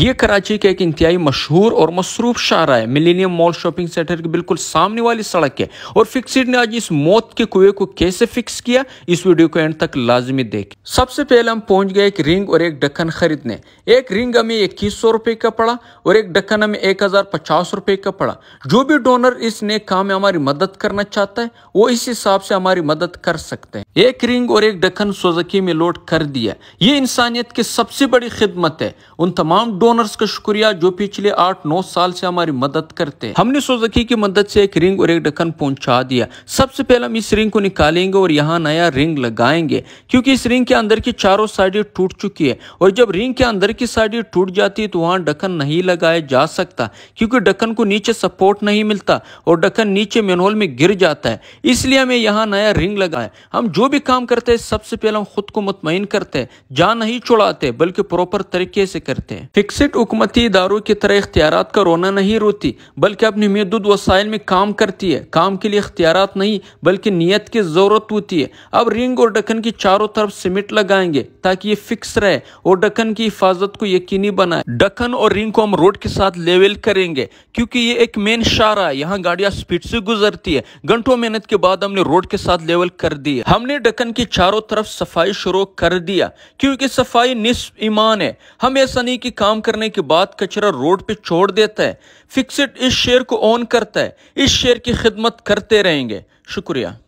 ये कराची के एक इंतहाई मशहूर और मसरूफ शारा है मिलेनियम मॉल शॉपिंग सेंटर के बिल्कुल सामने वाली सड़क है और फिक्सिड ने आज इस मौत के कुएं को कैसे फिक्स किया इस वीडियो को एंड तक लाजमी देखें सबसे पहले हम पहुंच गए एक रिंग और एक ढक्कन खरीदने एक रिंग हमें इक्कीस सौ रुपए का पड़ा और एक ढक्कन हमें एक हजार पचास रुपए का पड़ा जो भी डोनर इस नए काम में हमारी मदद करना चाहता है वो इस हिसाब से हमारी मदद कर सकते हैं एक रिंग और एक ढक्कन सोजकी में लोड कर दिया ये इंसानियत की सबसे बड़ी खिदमत है उन तमाम डोनर्स का शुक्रिया जो पिछले आठ नौ साल से हमारी मदद करते हैं हमने सोजकी की मदद से एक रिंग और एक ढक्कन पहुंचा दिया सबसे पहले हम इस रिंग को निकालेंगे और यहाँ नया रिंग लगाएंगे क्योंकि इस रिंग के अंदर की चारों साइडें टूट चुकी है और जब रिंग के अंदर की साइडें टूट जाती है तो वहाँ ढक्कन नहीं लगाया जा सकता क्योंकि ढक्कन को नीचे सपोर्ट नहीं मिलता और ढक्कन नीचे मेनहोल में गिर जाता है इसलिए हमें यहाँ नया रिंग लगाया हम जो भी काम करते हैं सबसे पहले हम खुद को मुतमिन करते हैं जान नहीं छुड़ाते बल्कि प्रॉपर तरीके से करते हैं फिक्स मुखसिट हुकूमती इदारों की तरह इख्तियार का रोना नहीं रोती बल्कि अपनी महदूद वसाइल में काम करती है काम के लिए इख्तियार नहीं बल्कि नीयत की ज़रूरत होती है अब रिंग और ढक्कन की चारों तरफ सीमेंट लगाएंगे ताकि ये फिक्स रहे और ढक्कन की हिफाजत को यकीनी बनाए ढक्कन और रिंग को हम रोड के साथ लेवल करेंगे क्योंकि ये एक मेन शारा है यहाँ गाड़ियाँ स्पीड से गुजरती है घंटों मेहनत के बाद हमने रोड के साथ लेवल कर दी हमने ढक्कन की चारों तरफ सफाई शुरू कर दिया क्योंकि सफाई निस्फ ईमान है हम ऐसा नहीं की काम करने के बाद कचरा रोड पे छोड़ देता है फिक्सड इस शेयर को ऑन करता है इस शेयर की खिदमत करते रहेंगे शुक्रिया